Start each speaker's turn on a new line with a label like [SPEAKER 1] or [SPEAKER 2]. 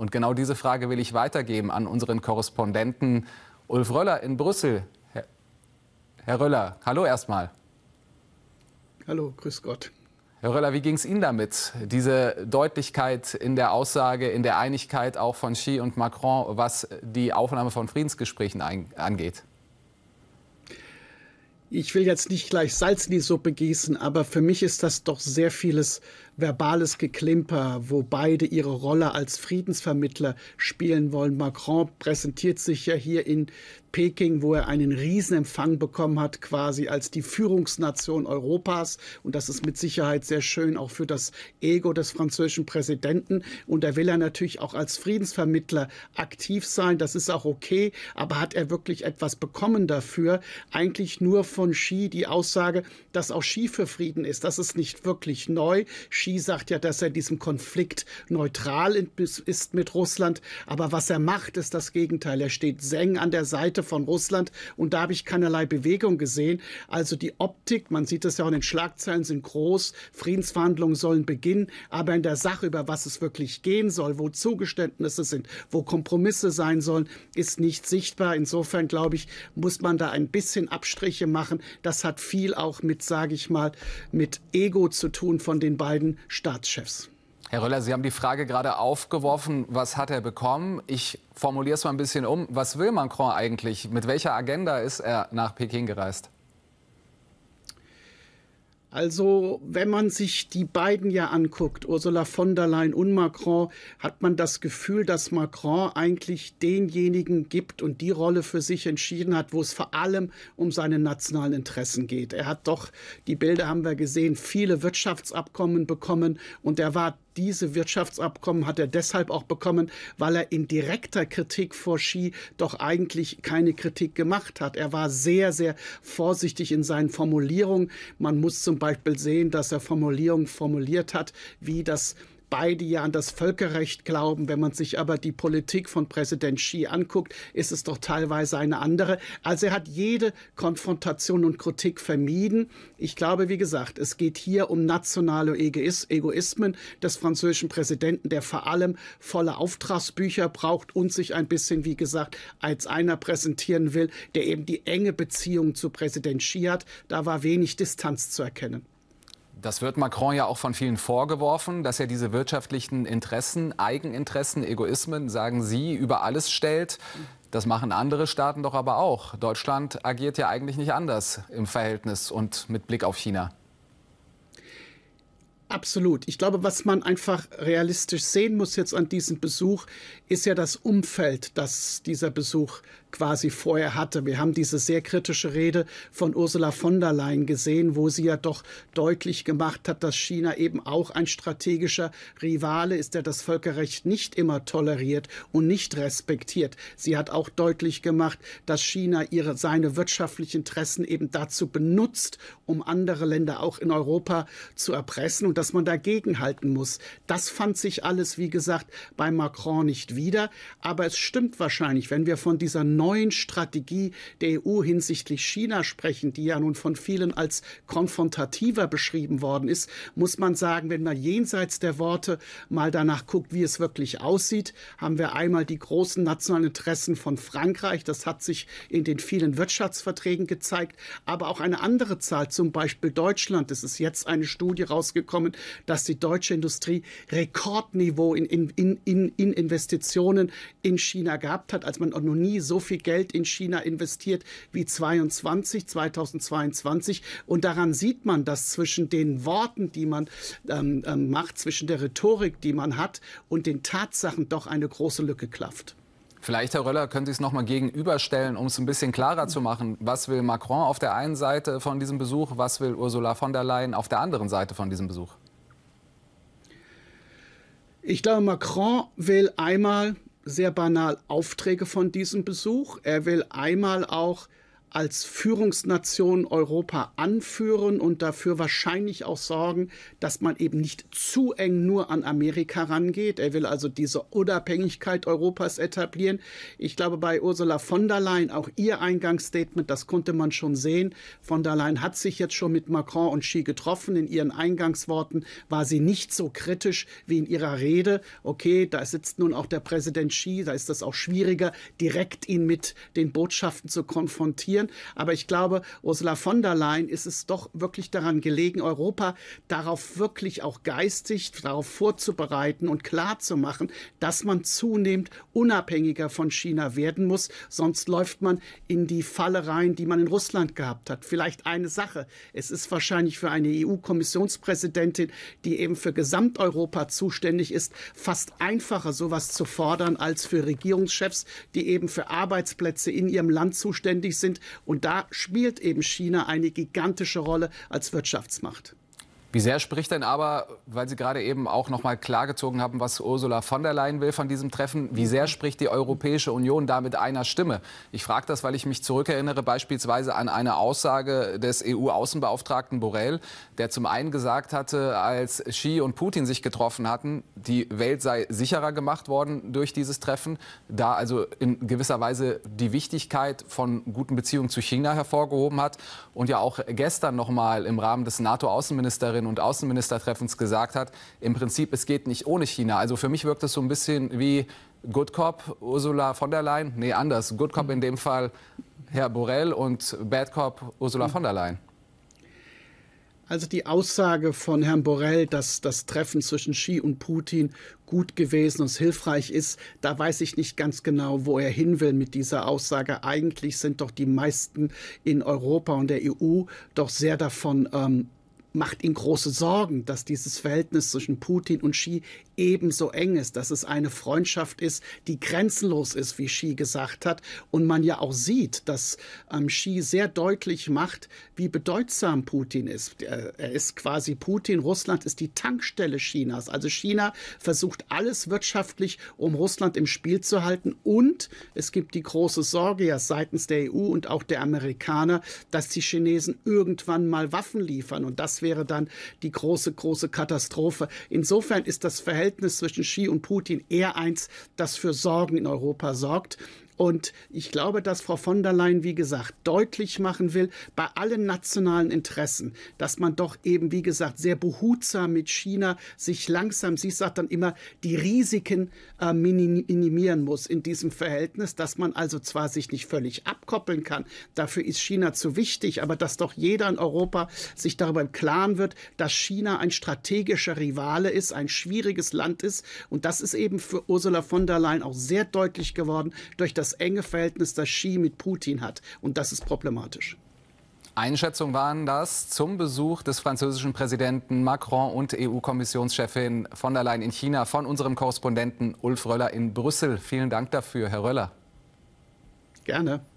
[SPEAKER 1] Und genau diese Frage will ich weitergeben an unseren Korrespondenten Ulf Röller in Brüssel. Herr, Herr Röller, hallo erstmal.
[SPEAKER 2] Hallo, grüß Gott.
[SPEAKER 1] Herr Röller, wie ging es Ihnen damit, diese Deutlichkeit in der Aussage, in der Einigkeit auch von Xi und Macron, was die Aufnahme von Friedensgesprächen angeht?
[SPEAKER 2] Ich will jetzt nicht gleich Salz in die Suppe gießen, aber für mich ist das doch sehr vieles verbales Geklimper, wo beide ihre Rolle als Friedensvermittler spielen wollen. Macron präsentiert sich ja hier in Peking, wo er einen Riesenempfang bekommen hat, quasi als die Führungsnation Europas. Und das ist mit Sicherheit sehr schön, auch für das Ego des französischen Präsidenten. Und da will er natürlich auch als Friedensvermittler aktiv sein. Das ist auch okay. Aber hat er wirklich etwas bekommen dafür? Eigentlich nur von Xi die Aussage, dass auch Xi für Frieden ist. Das ist nicht wirklich neu. Xi sagt ja, dass er diesem Konflikt neutral ist mit Russland. Aber was er macht, ist das Gegenteil. Er steht Zeng an der Seite von Russland und da habe ich keinerlei Bewegung gesehen. Also die Optik, man sieht das ja auch in den Schlagzeilen, sind groß. Friedensverhandlungen sollen beginnen. Aber in der Sache, über was es wirklich gehen soll, wo Zugeständnisse sind, wo Kompromisse sein sollen, ist nicht sichtbar. Insofern glaube ich, muss man da ein bisschen Abstriche machen. Das hat viel auch mit, sage ich mal, mit
[SPEAKER 1] Ego zu tun von den beiden Staatschefs. Herr Röller, Sie haben die Frage gerade aufgeworfen, was hat er bekommen? Ich formuliere es mal ein bisschen um. Was will Macron eigentlich? Mit welcher Agenda ist er nach Peking gereist? Also,
[SPEAKER 2] wenn man sich die beiden ja anguckt, Ursula von der Leyen und Macron, hat man das Gefühl, dass Macron eigentlich denjenigen gibt und die Rolle für sich entschieden hat, wo es vor allem um seine nationalen Interessen geht. Er hat doch, die Bilder haben wir gesehen, viele Wirtschaftsabkommen bekommen und er war diese Wirtschaftsabkommen hat er deshalb auch bekommen, weil er in direkter Kritik vor Xi doch eigentlich keine Kritik gemacht hat. Er war sehr, sehr vorsichtig in seinen Formulierungen. Man muss zum Beispiel sehen, dass er Formulierungen formuliert hat, wie das beide ja an das Völkerrecht glauben. Wenn man sich aber die Politik von Präsident Xi anguckt, ist es doch teilweise eine andere. Also er hat jede Konfrontation und Kritik vermieden. Ich glaube, wie gesagt, es geht hier um nationale Egoismen des französischen Präsidenten, der vor allem volle Auftragsbücher braucht und sich ein bisschen, wie gesagt, als einer präsentieren will, der eben die enge Beziehung zu Präsident Xi hat. Da war wenig Distanz zu erkennen.
[SPEAKER 1] Das wird Macron ja auch von vielen vorgeworfen, dass er diese wirtschaftlichen Interessen, Eigeninteressen, Egoismen, sagen Sie, über alles stellt. Das machen andere Staaten doch aber auch. Deutschland agiert ja eigentlich nicht anders im Verhältnis und mit Blick auf China.
[SPEAKER 2] Absolut. Ich glaube, was man einfach realistisch sehen muss jetzt an diesem Besuch, ist ja das Umfeld, das dieser Besuch quasi vorher hatte. Wir haben diese sehr kritische Rede von Ursula von der Leyen gesehen, wo sie ja doch deutlich gemacht hat, dass China eben auch ein strategischer Rivale ist, der das Völkerrecht nicht immer toleriert und nicht respektiert. Sie hat auch deutlich gemacht, dass China ihre, seine wirtschaftlichen Interessen eben dazu benutzt, um andere Länder auch in Europa zu erpressen. Und dass man dagegen halten muss. Das fand sich alles, wie gesagt, bei Macron nicht wieder. Aber es stimmt wahrscheinlich, wenn wir von dieser neuen Strategie der EU hinsichtlich China sprechen, die ja nun von vielen als konfrontativer beschrieben worden ist, muss man sagen, wenn man jenseits der Worte mal danach guckt, wie es wirklich aussieht, haben wir einmal die großen nationalen Interessen von Frankreich. Das hat sich in den vielen Wirtschaftsverträgen gezeigt. Aber auch eine andere Zahl, zum Beispiel Deutschland. Es ist jetzt eine Studie rausgekommen, tut, dass die deutsche Industrie Rekordniveau in, in, in, in Investitionen in China gehabt hat, als man noch nie so viel Geld in China investiert wie 22, 2022. Und daran sieht man, dass zwischen den Worten, die man ähm, ähm, macht, zwischen der Rhetorik, die man hat und den Tatsachen
[SPEAKER 1] doch eine große Lücke klafft. Vielleicht, Herr Röller, können Sie es noch mal gegenüberstellen, um es ein bisschen klarer zu machen. Was will Macron auf der einen Seite von diesem Besuch? Was will Ursula von der Leyen auf der anderen Seite von diesem Besuch?
[SPEAKER 2] Ich glaube, Macron will einmal sehr banal Aufträge von diesem Besuch. Er will einmal auch als Führungsnation Europa anführen und dafür wahrscheinlich auch sorgen, dass man eben nicht zu eng nur an Amerika rangeht. Er will also diese Unabhängigkeit Europas etablieren. Ich glaube, bei Ursula von der Leyen, auch ihr Eingangsstatement, das konnte man schon sehen. Von der Leyen hat sich jetzt schon mit Macron und Xi getroffen. In ihren Eingangsworten war sie nicht so kritisch wie in ihrer Rede. Okay, da sitzt nun auch der Präsident Xi, da ist es auch schwieriger, direkt ihn mit den Botschaften zu konfrontieren passieren. Aber ich glaube, Ursula von der Leyen ist es doch wirklich daran gelegen, Europa darauf wirklich auch geistig darauf vorzubereiten und klarzumachen, dass man zunehmend unabhängiger von China werden muss. Sonst läuft man in die Falle rein, die man in Russland gehabt hat. Vielleicht eine Sache. Es ist wahrscheinlich für eine EU-Kommissionspräsidentin, die eben für Gesamteuropa zuständig ist, fast einfacher, sowas zu fordern, als für Regierungschefs, die eben für Arbeitsplätze in ihrem Land zuständig sind und da spielt eben China eine gigantische Rolle als Wirtschaftsmacht.
[SPEAKER 1] Wie sehr spricht denn aber, weil Sie gerade eben auch noch mal klargezogen haben, was Ursula von der Leyen will von diesem Treffen, wie sehr mhm. spricht die Europäische Union da mit einer Stimme? Ich frage das, weil ich mich zurückerinnere beispielsweise an eine Aussage des EU-Außenbeauftragten Borrell, der zum einen gesagt hatte, als Xi und Putin sich getroffen hatten, die Welt sei sicherer gemacht worden durch dieses Treffen, da also in gewisser Weise die Wichtigkeit von guten Beziehungen zu China hervorgehoben hat und ja auch gestern noch mal im Rahmen des NATO-Außenministerinnen Außenministerin und Außenministertreffens gesagt hat, im Prinzip, es geht nicht ohne China. Also für mich wirkt das so ein bisschen wie Good Cop Ursula von der Leyen. Nee, anders. Good Cop in dem Fall Herr Borrell und Bad Cop Ursula von der Leyen. Also die
[SPEAKER 2] Aussage von Herrn Borrell, dass das Treffen zwischen Xi und Putin gut gewesen und hilfreich ist, da weiß ich nicht ganz genau, wo er hin will mit dieser Aussage. Eigentlich sind doch die meisten in Europa und der EU doch sehr davon ähm, macht ihm große Sorgen, dass dieses Verhältnis zwischen Putin und Xi ebenso eng ist, dass es eine Freundschaft ist, die grenzenlos ist, wie Xi gesagt hat. Und man ja auch sieht, dass ähm, Xi sehr deutlich macht, wie bedeutsam Putin ist. Er ist quasi Putin. Russland ist die Tankstelle Chinas. Also China versucht alles wirtschaftlich, um Russland im Spiel zu halten. Und es gibt die große Sorge ja seitens der EU und auch der Amerikaner, dass die Chinesen irgendwann mal Waffen liefern. Und das wäre dann die große, große Katastrophe. Insofern ist das Verhältnis Verhältnis zwischen Xi und Putin eher eins, das für Sorgen in Europa sorgt, und ich glaube, dass Frau von der Leyen, wie gesagt, deutlich machen will, bei allen nationalen Interessen, dass man doch eben, wie gesagt, sehr behutsam mit China sich langsam, sie sagt dann immer, die Risiken äh, minimieren muss in diesem Verhältnis, dass man also zwar sich nicht völlig abkoppeln kann, dafür ist China zu wichtig, aber dass doch jeder in Europa sich darüber im Klaren wird, dass China ein strategischer Rivale ist, ein schwieriges Land ist. Und das ist eben für Ursula von der Leyen auch sehr deutlich geworden durch das das enge Verhältnis, das Xi mit Putin hat. Und
[SPEAKER 1] das ist problematisch. Einschätzung waren das zum Besuch des französischen Präsidenten Macron und EU-Kommissionschefin von der Leyen in China von unserem Korrespondenten Ulf Röller in Brüssel. Vielen Dank dafür, Herr Röller. Gerne.